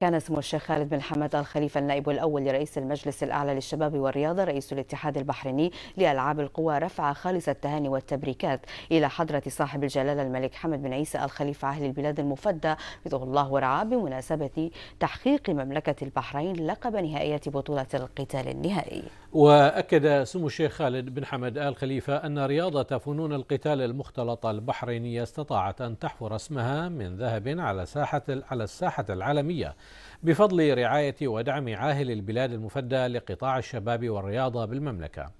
كان سمو الشيخ خالد بن حمد الخليفة النائب الأول لرئيس المجلس الأعلى للشباب والرياضة رئيس الاتحاد البحريني لألعاب القوى رفع خالص التهاني والتبريكات إلى حضرة صاحب الجلالة الملك حمد بن عيسى الخليفة خليفة أهل البلاد المفدى رضوه الله ورعاه بمناسبة تحقيق مملكة البحرين لقب نهائية بطولة القتال النهائي وأكد سمو الشيخ خالد بن حمد آل خليفة أن رياضة فنون القتال المختلطة البحرينية استطاعت أن تحفر اسمها من ذهب على ساحة على الساحة العالمية بفضل رعاية ودعم عاهل البلاد المفدى لقطاع الشباب والرياضة بالمملكة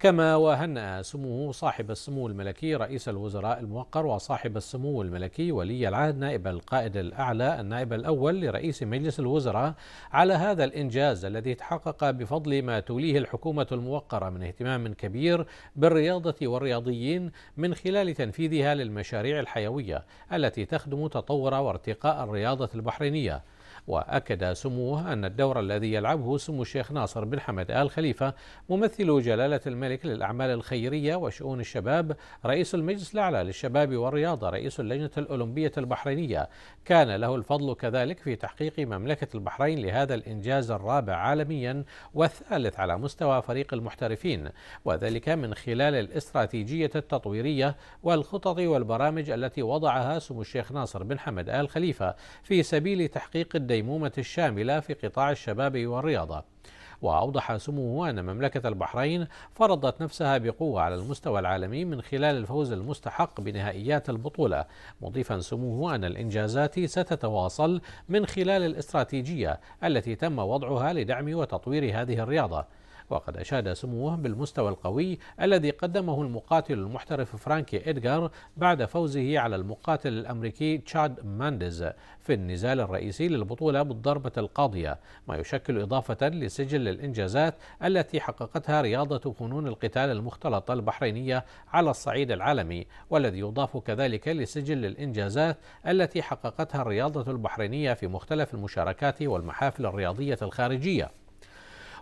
كما وهنأ سموه صاحب السمو الملكي رئيس الوزراء الموقر وصاحب السمو الملكي ولي العهد نائب القائد الأعلى النائب الأول لرئيس مجلس الوزراء على هذا الإنجاز الذي تحقق بفضل ما توليه الحكومة الموقرة من اهتمام كبير بالرياضة والرياضيين من خلال تنفيذها للمشاريع الحيوية التي تخدم تطور وارتقاء الرياضة البحرينية وأكد سموه أن الدور الذي يلعبه سمو الشيخ ناصر بن حمد آل خليفة ممثل جلالة الملك للأعمال الخيرية وشؤون الشباب رئيس المجلس الأعلى للشباب والرياضة رئيس اللجنة الأولمبية البحرينية كان له الفضل كذلك في تحقيق مملكة البحرين لهذا الإنجاز الرابع عالميا والثالث على مستوى فريق المحترفين وذلك من خلال الاستراتيجية التطويرية والخطط والبرامج التي وضعها سمو الشيخ ناصر بن حمد آل خليفة في سبيل تحقيق الدين الديمومة الشاملة في قطاع الشباب والرياضة وأوضح سموه أن مملكة البحرين فرضت نفسها بقوة على المستوى العالمي من خلال الفوز المستحق بنهائيات البطولة مضيفا سموه أن الإنجازات ستتواصل من خلال الاستراتيجية التي تم وضعها لدعم وتطوير هذه الرياضة وقد أشاد سموه بالمستوى القوي الذي قدمه المقاتل المحترف فرانكي إدغار بعد فوزه على المقاتل الأمريكي تشاد مانديز في النزال الرئيسي للبطولة بالضربة القاضية ما يشكل إضافة لسجل الإنجازات التي حققتها رياضة فنون القتال المختلطة البحرينية على الصعيد العالمي والذي يضاف كذلك لسجل الإنجازات التي حققتها الرياضة البحرينية في مختلف المشاركات والمحافل الرياضية الخارجية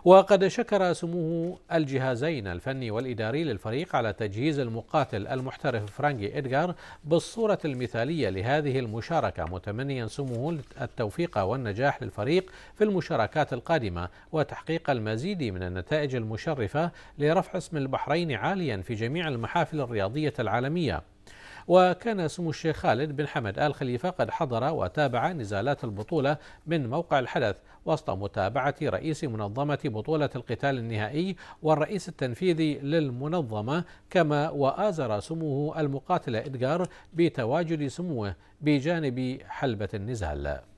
وقد شكر سموه الجهازين الفني والإداري للفريق على تجهيز المقاتل المحترف فرانكي إدغار بالصورة المثالية لهذه المشاركة متمنيا سموه التوفيق والنجاح للفريق في المشاركات القادمة وتحقيق المزيد من النتائج المشرفة لرفع اسم البحرين عاليا في جميع المحافل الرياضية العالمية وكان سمو الشيخ خالد بن حمد آل خليفة قد حضر وتابع نزالات البطولة من موقع الحدث وسط متابعة رئيس منظمة بطولة القتال النهائي والرئيس التنفيذي للمنظمة كما وآزر سموه المقاتل إدغار بتواجد سموه بجانب حلبة النزال